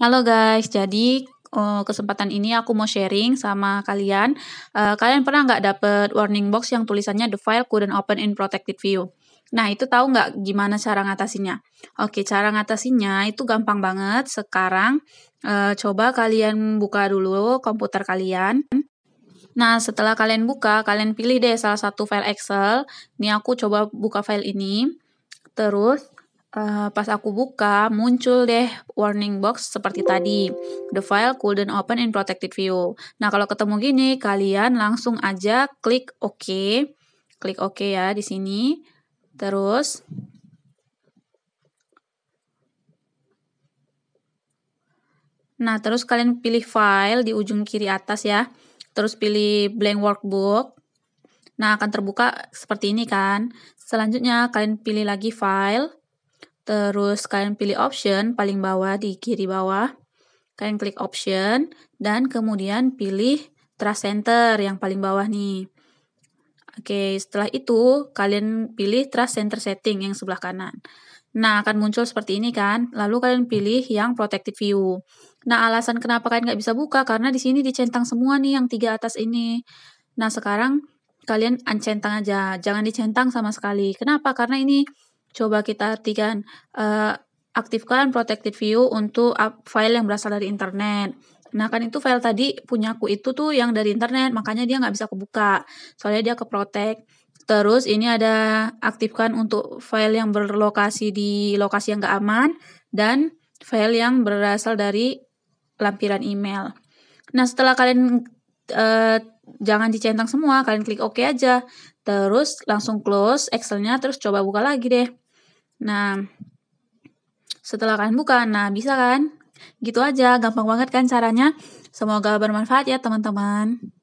Halo guys, jadi eh, kesempatan ini aku mau sharing sama kalian. Eh, kalian pernah nggak dapet warning box yang tulisannya the file couldn't open in protected view? Nah, itu tahu nggak gimana cara ngatasinya Oke, cara ngatasinya itu gampang banget. Sekarang eh, coba kalian buka dulu komputer kalian. Nah, setelah kalian buka, kalian pilih deh salah satu file Excel. Ini aku coba buka file ini. Terus Uh, pas aku buka, muncul deh warning box seperti tadi. The file couldn't open in protected view. Nah, kalau ketemu gini, kalian langsung aja klik OK. Klik OK ya di sini. Terus Nah, terus kalian pilih file di ujung kiri atas ya. Terus pilih blank workbook. Nah, akan terbuka seperti ini kan. Selanjutnya kalian pilih lagi file Terus kalian pilih option paling bawah di kiri bawah. Kalian klik option dan kemudian pilih Trust Center yang paling bawah nih. Oke, setelah itu kalian pilih Trust Center Setting yang sebelah kanan. Nah, akan muncul seperti ini kan. Lalu kalian pilih yang Protected View. Nah, alasan kenapa kalian nggak bisa buka, karena di sini dicentang semua nih yang tiga atas ini. Nah, sekarang kalian uncentang aja. Jangan dicentang sama sekali. Kenapa? Karena ini coba kita artikan uh, aktifkan protected view untuk file yang berasal dari internet. Nah kan itu file tadi punya aku itu tuh yang dari internet, makanya dia nggak bisa kebuka. Soalnya dia ke protect. Terus ini ada aktifkan untuk file yang berlokasi di lokasi yang nggak aman dan file yang berasal dari lampiran email. Nah setelah kalian uh, jangan dicentang semua, kalian klik OK aja. Terus langsung close Excelnya, terus coba buka lagi deh. Nah, setelah kalian buka, nah bisa kan? Gitu aja, gampang banget kan caranya. Semoga bermanfaat ya teman-teman.